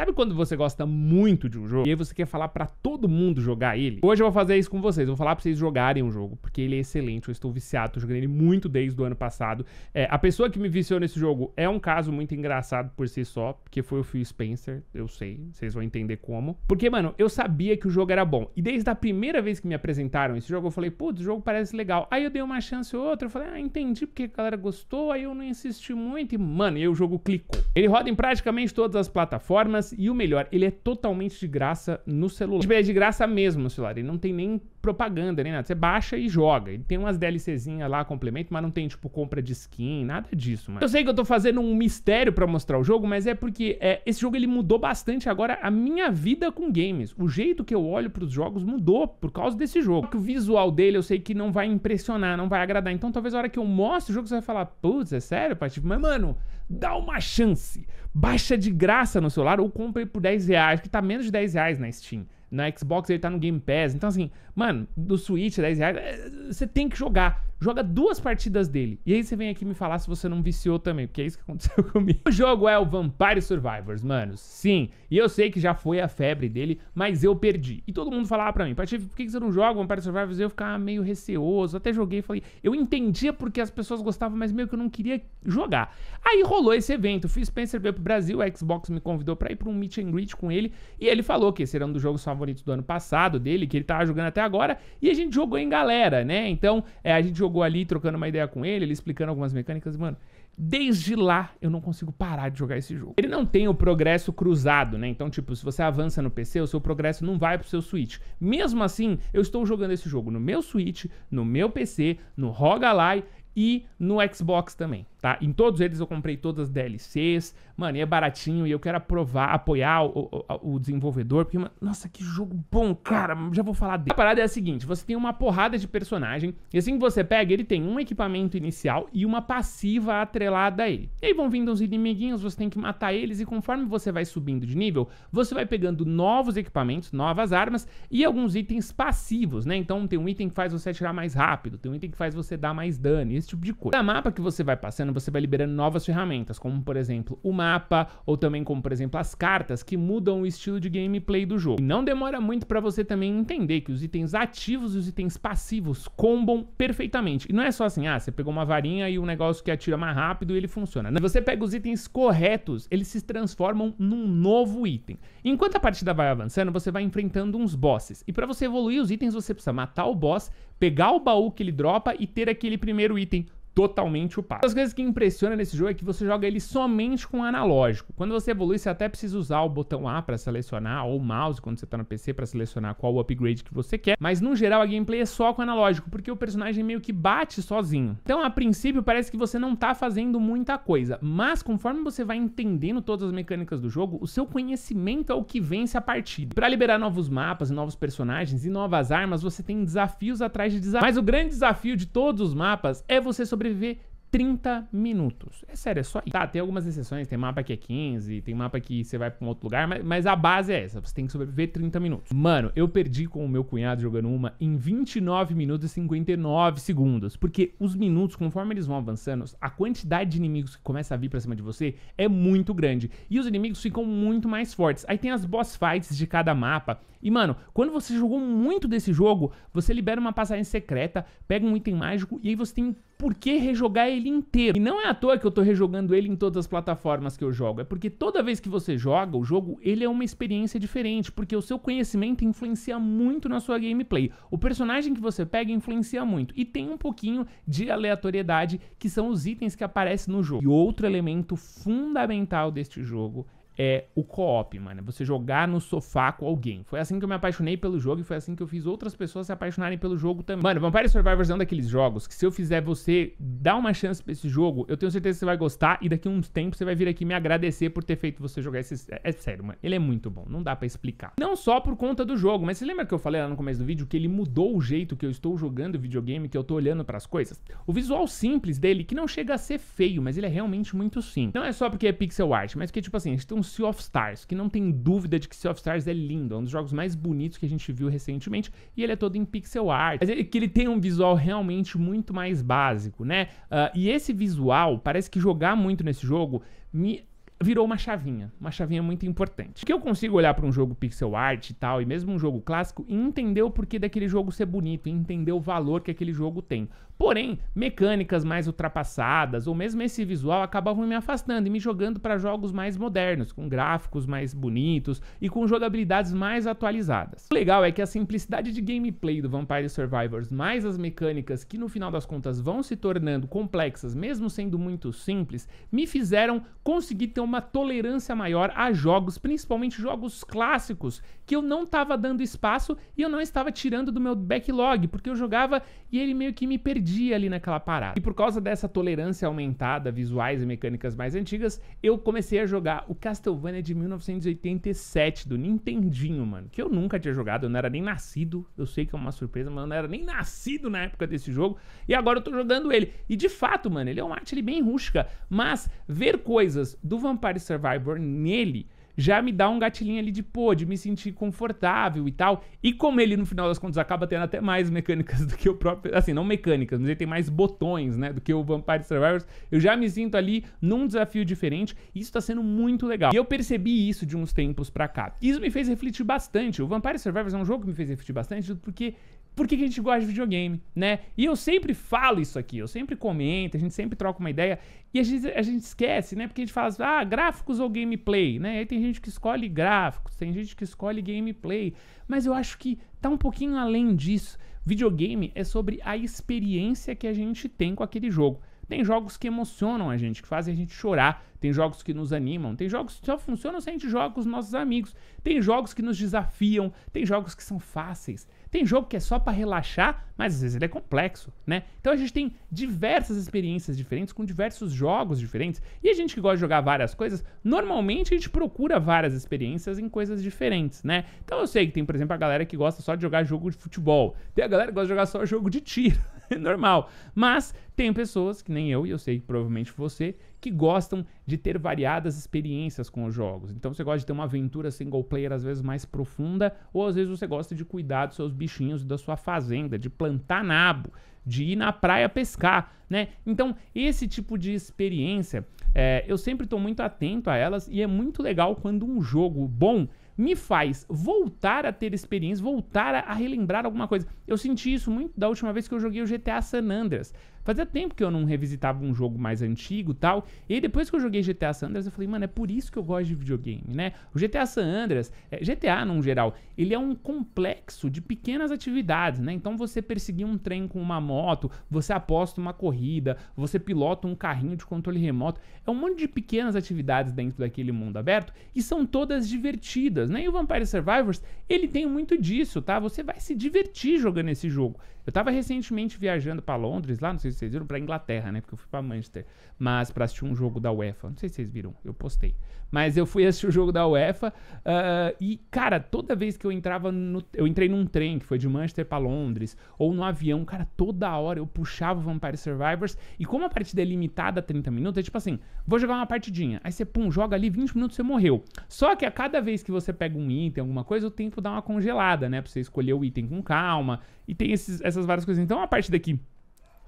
Sabe quando você gosta muito de um jogo e aí você quer falar para todo mundo jogar ele? Hoje eu vou fazer isso com vocês, vou falar pra vocês jogarem um jogo, porque ele é excelente, eu estou viciado, tô jogando ele muito desde o ano passado. É, a pessoa que me viciou nesse jogo é um caso muito engraçado por si só, porque foi o Phil Spencer, eu sei, vocês vão entender como. Porque, mano, eu sabia que o jogo era bom, e desde a primeira vez que me apresentaram esse jogo, eu falei, putz, o jogo parece legal. Aí eu dei uma chance ou outra, eu falei, ah, entendi porque a galera gostou, aí eu não insisti muito, e, mano, e aí o jogo clicou. Ele roda em praticamente todas as plataformas, e o melhor, ele é totalmente de graça no celular. Tipo, é de graça mesmo no celular. Ele não tem nem propaganda, nem nada. Você baixa e joga. Ele tem umas DLCzinhas lá, complemento, mas não tem, tipo, compra de skin, nada disso, mano. Eu sei que eu tô fazendo um mistério para mostrar o jogo, mas é porque é, esse jogo ele mudou bastante agora a minha vida com games. O jeito que eu olho pros jogos mudou por causa desse jogo. O visual dele eu sei que não vai impressionar, não vai agradar. Então talvez a hora que eu mostre o jogo você vai falar, putz, é sério, tipo Mas, mano, Dá uma chance. Baixa de graça no celular ou compre por 10 reais, que tá menos de 10 reais na Steam. Na Xbox ele tá no Game Pass. Então, assim, mano, do Switch 10 reais. É você tem que jogar. Joga duas partidas dele. E aí você vem aqui me falar se você não viciou também, porque é isso que aconteceu comigo. O jogo é o Vampire Survivors, manos. Sim, e eu sei que já foi a febre dele, mas eu perdi. E todo mundo falava pra mim, Patife, por que você não joga Vampire Survivors? Eu ficava meio receoso, até joguei e falei... Eu entendia porque as pessoas gostavam, mas meio que eu não queria jogar. Aí rolou esse evento, Fui Spencer veio pro Brasil, a Xbox me convidou pra ir pra um meet and greet com ele, e ele falou que esse era um dos jogos favoritos do ano passado dele, que ele tava tá jogando até agora, e a gente jogou em galera, né? Né? Então, é, a gente jogou ali, trocando uma ideia com ele, ele explicando algumas mecânicas, mano. Desde lá eu não consigo parar de jogar esse jogo. Ele não tem o progresso cruzado, né? Então, tipo, se você avança no PC, o seu progresso não vai pro seu Switch. Mesmo assim, eu estou jogando esse jogo no meu Switch, no meu PC, no Rogalai e no Xbox também, tá? Em todos eles eu comprei todas as DLCs, mano, e é baratinho e eu quero aprovar, apoiar o, o, o desenvolvedor, porque, mano, nossa, que jogo bom, cara, já vou falar dele. A parada é a seguinte, você tem uma porrada de personagem, e assim que você pega, ele tem um equipamento inicial e uma passiva atrelada a ele. E aí vão vindo uns inimiguinhos, você tem que matar eles, e conforme você vai subindo de nível, você vai pegando novos equipamentos, novas armas e alguns itens passivos, né? Então tem um item que faz você atirar mais rápido, tem um item que faz você dar mais dano, esse tipo de coisa. Cada mapa que você vai passando, você vai liberando novas ferramentas, como por exemplo o mapa, ou também como por exemplo as cartas, que mudam o estilo de gameplay do jogo. E não demora muito para você também entender que os itens ativos e os itens passivos combam perfeitamente. E não é só assim, ah, você pegou uma varinha e um negócio que atira mais rápido e ele funciona. Se você pega os itens corretos, eles se transformam num novo item. Enquanto a partida vai avançando, você vai enfrentando uns bosses. E para você evoluir os itens, você precisa matar o boss, pegar o baú que ele dropa e ter aquele primeiro item totalmente upado. Uma das coisas que impressiona nesse jogo é que você joga ele somente com analógico. Quando você evolui, você até precisa usar o botão A para selecionar, ou o mouse quando você tá no PC para selecionar qual o upgrade que você quer, mas no geral a gameplay é só com analógico, porque o personagem meio que bate sozinho. Então, a princípio, parece que você não tá fazendo muita coisa, mas conforme você vai entendendo todas as mecânicas do jogo, o seu conhecimento é o que vence a partida. Para liberar novos mapas, novos personagens e novas armas, você tem desafios atrás de desafios. Mas o grande desafio de todos os mapas é você sobreviver sobreviver 30 minutos. É sério, é só isso. Tá, tem algumas exceções, tem mapa que é 15, tem mapa que você vai pra um outro lugar, mas, mas, a base é essa, você tem que sobreviver 30 minutos. Mano, eu perdi com o meu cunhado jogando uma em 29 minutos e 59 segundos, porque os minutos, conforme eles vão avançando, a quantidade de inimigos que começa a vir pra cima de você é muito grande, e os inimigos ficam muito mais fortes. Aí tem as boss fights de cada mapa, e mano, quando você jogou muito desse jogo, você libera uma passagem secreta, pega um item mágico, e aí você tem por que rejogar ele inteiro. E não é à toa que eu tô rejogando ele em todas as plataformas que eu jogo. É porque toda vez que você joga o jogo, ele é uma experiência diferente, porque o seu conhecimento influencia muito na sua gameplay. O personagem que você pega influencia muito. E tem um pouquinho de aleatoriedade, que são os itens que aparecem no jogo. E outro elemento fundamental deste jogo é o co-op, mano. É você jogar no sofá com alguém. Foi assim que eu me apaixonei pelo jogo e foi assim que eu fiz outras pessoas se apaixonarem pelo jogo também. Mano, Vampire Survivors é um daqueles jogos que se eu fizer você dar uma chance pra esse jogo, eu tenho certeza que você vai gostar e daqui a uns tempos você vai vir aqui me agradecer por ter feito você jogar esse... É, é sério, mano. Ele é muito bom. Não dá pra explicar. Não só por conta do jogo, mas você lembra que eu falei lá no começo do vídeo que ele mudou o jeito que eu estou jogando videogame, que eu tô olhando pras coisas? O visual simples dele, que não chega a ser feio, mas ele é realmente muito simples. Não é só porque é pixel art, mas que tipo assim, a gente tem um Sea of Stars, que não tem dúvida de que Sea of Stars é lindo, é um dos jogos mais bonitos que a gente viu recentemente, e ele é todo em pixel art, mas que ele tem um visual realmente muito mais básico, né? Uh, e esse visual, parece que jogar muito nesse jogo me virou uma chavinha, uma chavinha muito importante. Que eu consigo olhar para um jogo pixel art e tal, e mesmo um jogo clássico, e entender o porquê daquele jogo ser bonito, e entender o valor que aquele jogo tem. Porém, mecânicas mais ultrapassadas, ou mesmo esse visual, acabavam me afastando e me jogando para jogos mais modernos, com gráficos mais bonitos e com jogabilidades mais atualizadas. O legal é que a simplicidade de gameplay do Vampire Survivors, mais as mecânicas que no final das contas vão se tornando complexas, mesmo sendo muito simples, me fizeram conseguir ter uma uma tolerância maior a jogos, principalmente jogos clássicos, que eu não estava dando espaço e eu não estava tirando do meu backlog, porque eu jogava e ele meio que me perdia ali naquela parada. E por causa dessa tolerância aumentada, visuais e mecânicas mais antigas, eu comecei a jogar o Castlevania de 1987 do Nintendinho, mano, que eu nunca tinha jogado, eu não era nem nascido. Eu sei que é uma surpresa, mas eu não era nem nascido na época desse jogo e agora eu tô jogando ele. E de fato, mano, ele é uma arte ele bem rústica, mas ver coisas do Vampire Vampire Survivor nele já me dá um gatilhinho ali de, pô, de me sentir confortável e tal. E como ele, no final das contas, acaba tendo até mais mecânicas do que o próprio. Assim, não mecânicas, mas ele tem mais botões, né? Do que o Vampire Survivors. Eu já me sinto ali num desafio diferente. E isso tá sendo muito legal. E eu percebi isso de uns tempos pra cá. Isso me fez refletir bastante. O Vampire Survivors é um jogo que me fez refletir bastante, porque por que, a gente gosta de videogame, né? E eu sempre falo isso aqui, eu sempre comento, a gente sempre troca uma ideia e a gente, a gente esquece, né? Porque a gente fala assim, ah, gráficos ou gameplay, né? E aí tem gente que escolhe gráficos, tem gente que escolhe gameplay, mas eu acho que tá um pouquinho além disso. Videogame é sobre a experiência que a gente tem com aquele jogo. Tem jogos que emocionam a gente, que fazem a gente chorar, tem jogos que nos animam, tem jogos que só funcionam se a gente joga com os nossos amigos, tem jogos que nos desafiam, tem jogos que são fáceis, tem jogo que é só para relaxar, mas às vezes ele é complexo, né? Então a gente tem diversas experiências diferentes com diversos jogos diferentes, e a gente que gosta de jogar várias coisas, normalmente a gente procura várias experiências em coisas diferentes, né? Então eu sei que tem, por exemplo, a galera que gosta só de jogar jogo de futebol, tem a galera que gosta de jogar só jogo de tiro é normal. Mas tem pessoas, que nem eu, e eu sei que provavelmente você, que gostam de ter variadas experiências com os jogos. Então você gosta de ter uma aventura single player às vezes mais profunda, ou às vezes você gosta de cuidar dos seus bichinhos da sua fazenda, de plantar nabo, de ir na praia pescar, né? Então esse tipo de experiência, é, eu sempre estou muito atento a elas e é muito legal quando um jogo bom me faz voltar a ter experiência, voltar a relembrar alguma coisa. Eu senti isso muito da última vez que eu joguei o GTA San Andreas. Fazia tempo que eu não revisitava um jogo mais antigo tal. E aí, depois que eu joguei GTA San Andreas, eu falei, mano, é por isso que eu gosto de videogame, né? O GTA San Andreas, é, GTA num geral, ele é um complexo de pequenas atividades, né? Então você perseguir um trem com uma moto, você aposta uma corrida, você pilota um carrinho de controle remoto. É um monte de pequenas atividades dentro daquele mundo aberto e são todas divertidas, né? E o Vampire Survivors, ele tem muito disso, tá? Você vai se divertir jogando esse jogo. Eu tava recentemente viajando para Londres, lá, não sei sei se vocês viram, pra Inglaterra, né? Porque eu fui pra Manchester. Mas pra assistir um jogo da UEFA. Não sei se vocês viram, eu postei. Mas eu fui assistir o jogo da UEFA. Uh, e, cara, toda vez que eu entrava no. Eu entrei num trem que foi de Manchester pra Londres, ou no avião, cara, toda hora eu puxava o Vampire Survivors. E como a partida é limitada a 30 minutos, é tipo assim: vou jogar uma partidinha. Aí você, pum, joga ali 20 minutos você morreu. Só que a cada vez que você pega um item, alguma coisa, o tempo dá uma congelada, né? Pra você escolher o item com calma. E tem esses, essas várias coisas. Então, é a parte daqui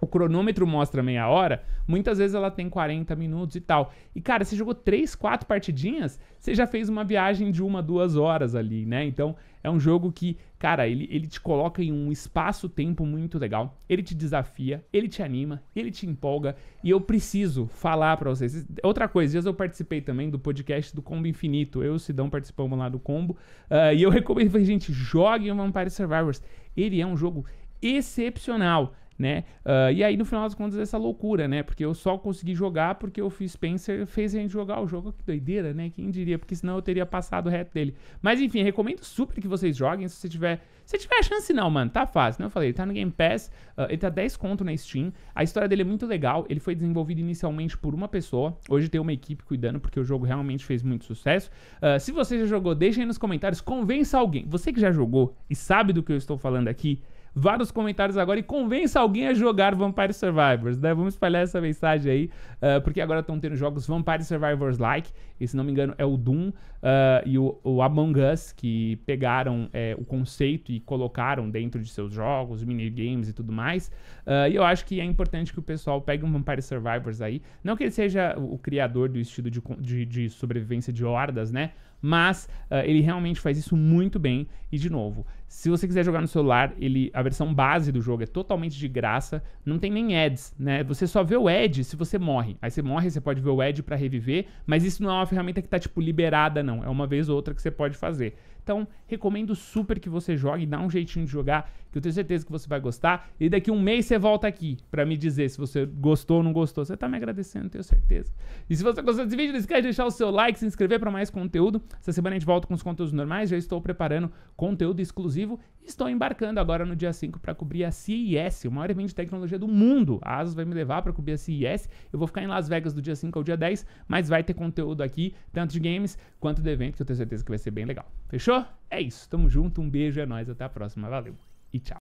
o cronômetro mostra meia hora, muitas vezes ela tem 40 minutos e tal. E, cara, você jogou 3, 4 partidinhas, você já fez uma viagem de uma, duas horas ali, né? Então, é um jogo que, cara, ele, ele te coloca em um espaço-tempo muito legal, ele te desafia, ele te anima, ele te empolga, e eu preciso falar para vocês. Outra coisa, dias eu participei também do podcast do Combo Infinito, eu e o Sidão participamos lá do Combo, uh, e eu recomendo, gente, joguem Vampire Survivors. Ele é um jogo excepcional né? Uh, e aí, no final das contas, essa loucura, né? Porque eu só consegui jogar porque o Phil Spencer fez a gente jogar o jogo. Que doideira, né? Quem diria? Porque senão eu teria passado reto dele. Mas enfim, recomendo super que vocês joguem. Se você tiver. Se tiver a chance, não, mano. Tá fácil, né? Eu falei, ele tá no Game Pass, uh, ele tá 10 conto na Steam. A história dele é muito legal. Ele foi desenvolvido inicialmente por uma pessoa. Hoje tem uma equipe cuidando, porque o jogo realmente fez muito sucesso. Uh, se você já jogou, deixa aí nos comentários. Convença alguém. Você que já jogou e sabe do que eu estou falando aqui vários comentários agora e convença alguém a jogar Vampire Survivors, né? Vamos espalhar essa mensagem aí, uh, porque agora estão tendo jogos Vampire Survivors-like, e se não me engano é o Doom uh, e o, o, Among Us, que pegaram é, o conceito e colocaram dentro de seus jogos, minigames e tudo mais, uh, e eu acho que é importante que o pessoal pegue um Vampire Survivors aí, não que ele seja o criador do estilo de, de, de sobrevivência de hordas, né? mas uh, ele realmente faz isso muito bem. E de novo, se você quiser jogar no celular, ele a versão base do jogo é totalmente de graça, não tem nem ads, né? Você só vê o ad se você morre. Aí você morre, você pode ver o ad para reviver, mas isso não é uma ferramenta que tá tipo liberada não, é uma vez ou outra que você pode fazer. Então, recomendo super que você jogue, dá um jeitinho de jogar, que eu tenho certeza que você vai gostar. E daqui um mês você volta aqui para me dizer se você gostou ou não gostou. Você tá me agradecendo, tenho certeza. E se você gostou desse vídeo, não esquece de deixar o seu like, se inscrever para mais conteúdo. Essa semana a gente volta com os conteúdos normais, já estou preparando conteúdo exclusivo Estou embarcando agora no dia 5 para cobrir a CIS, o maior evento de tecnologia do mundo. A Asus vai me levar para cobrir a CIS. Eu vou ficar em Las Vegas do dia 5 ao dia 10, mas vai ter conteúdo aqui, tanto de games quanto do evento, que eu tenho certeza que vai ser bem legal. Fechou? É isso. Tamo junto, um beijo, é nóis, até a próxima. Valeu e tchau.